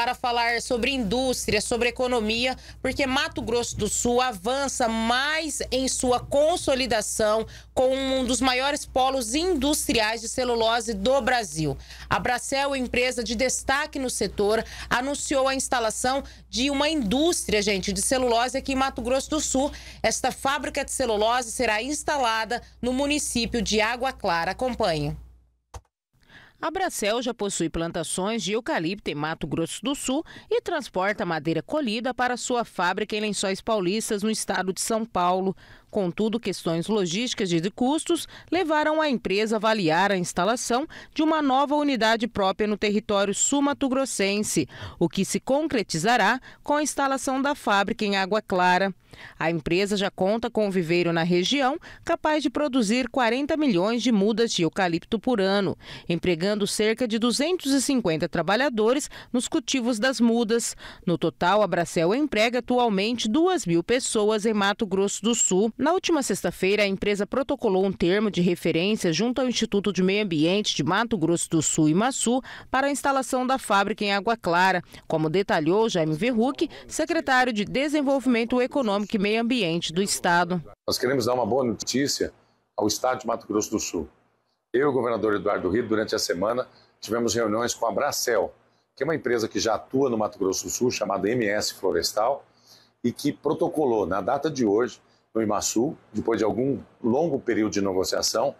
para falar sobre indústria, sobre economia, porque Mato Grosso do Sul avança mais em sua consolidação com um dos maiores polos industriais de celulose do Brasil. A Bracel, empresa de destaque no setor, anunciou a instalação de uma indústria, gente, de celulose aqui em Mato Grosso do Sul. Esta fábrica de celulose será instalada no município de Água Clara. Acompanhe. A Bracel já possui plantações de eucalipto em Mato Grosso do Sul e transporta madeira colhida para sua fábrica em Lençóis Paulistas, no estado de São Paulo. Contudo, questões logísticas e de custos levaram a empresa a avaliar a instalação de uma nova unidade própria no território sumatogrossense, o que se concretizará com a instalação da fábrica em Água Clara. A empresa já conta com um viveiro na região capaz de produzir 40 milhões de mudas de eucalipto por ano, empregando cerca de 250 trabalhadores nos cultivos das mudas. No total, a Bracel emprega atualmente 2 mil pessoas em Mato Grosso do Sul. Na última sexta-feira, a empresa protocolou um termo de referência junto ao Instituto de Meio Ambiente de Mato Grosso do Sul e Maçu para a instalação da fábrica em Água Clara, como detalhou Jaime Verruc, secretário de Desenvolvimento Econômico e Meio Ambiente do Estado. Nós queremos dar uma boa notícia ao Estado de Mato Grosso do Sul. Eu e o governador Eduardo Rio, durante a semana, tivemos reuniões com a Bracel, que é uma empresa que já atua no Mato Grosso do Sul, chamada MS Florestal, e que protocolou, na data de hoje, no Imaçu, depois de algum longo período de negociação,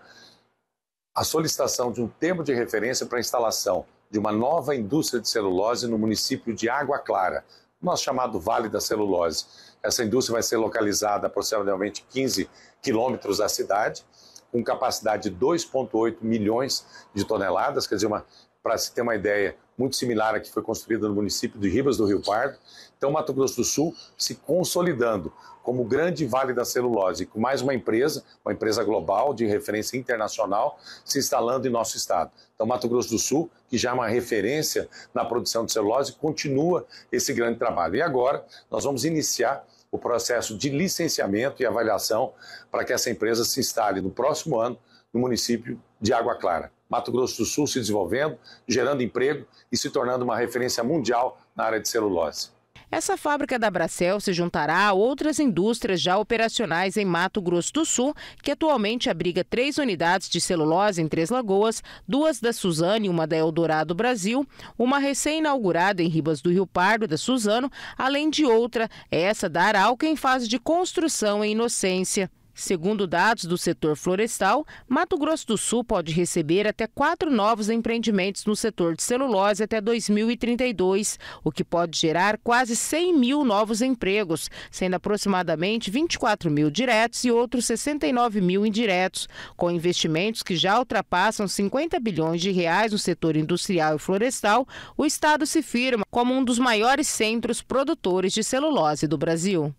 a solicitação de um termo de referência para a instalação de uma nova indústria de celulose no município de Água Clara, nosso chamado Vale da Celulose. Essa indústria vai ser localizada aproximadamente 15 quilômetros da cidade, com capacidade de 2,8 milhões de toneladas, quer dizer, uma para se ter uma ideia, muito similar à que foi construída no município de Ribas do Rio Pardo. Então, Mato Grosso do Sul se consolidando como o grande vale da celulose, com mais uma empresa, uma empresa global de referência internacional, se instalando em nosso estado. Então, Mato Grosso do Sul, que já é uma referência na produção de celulose, continua esse grande trabalho. E agora, nós vamos iniciar o processo de licenciamento e avaliação para que essa empresa se instale no próximo ano no município de Água Clara. Mato Grosso do Sul se desenvolvendo, gerando emprego e se tornando uma referência mundial na área de celulose. Essa fábrica da Bracel se juntará a outras indústrias já operacionais em Mato Grosso do Sul, que atualmente abriga três unidades de celulose em Três Lagoas, duas da Suzano e uma da Eldorado Brasil, uma recém-inaugurada em Ribas do Rio Pardo, da Suzano, além de outra, essa da Arauca, em fase de construção em Inocência. Segundo dados do setor florestal, Mato Grosso do Sul pode receber até quatro novos empreendimentos no setor de celulose até 2032, o que pode gerar quase 100 mil novos empregos, sendo aproximadamente 24 mil diretos e outros 69 mil indiretos, com investimentos que já ultrapassam 50 bilhões de reais no setor industrial e florestal. O estado se firma como um dos maiores centros produtores de celulose do Brasil.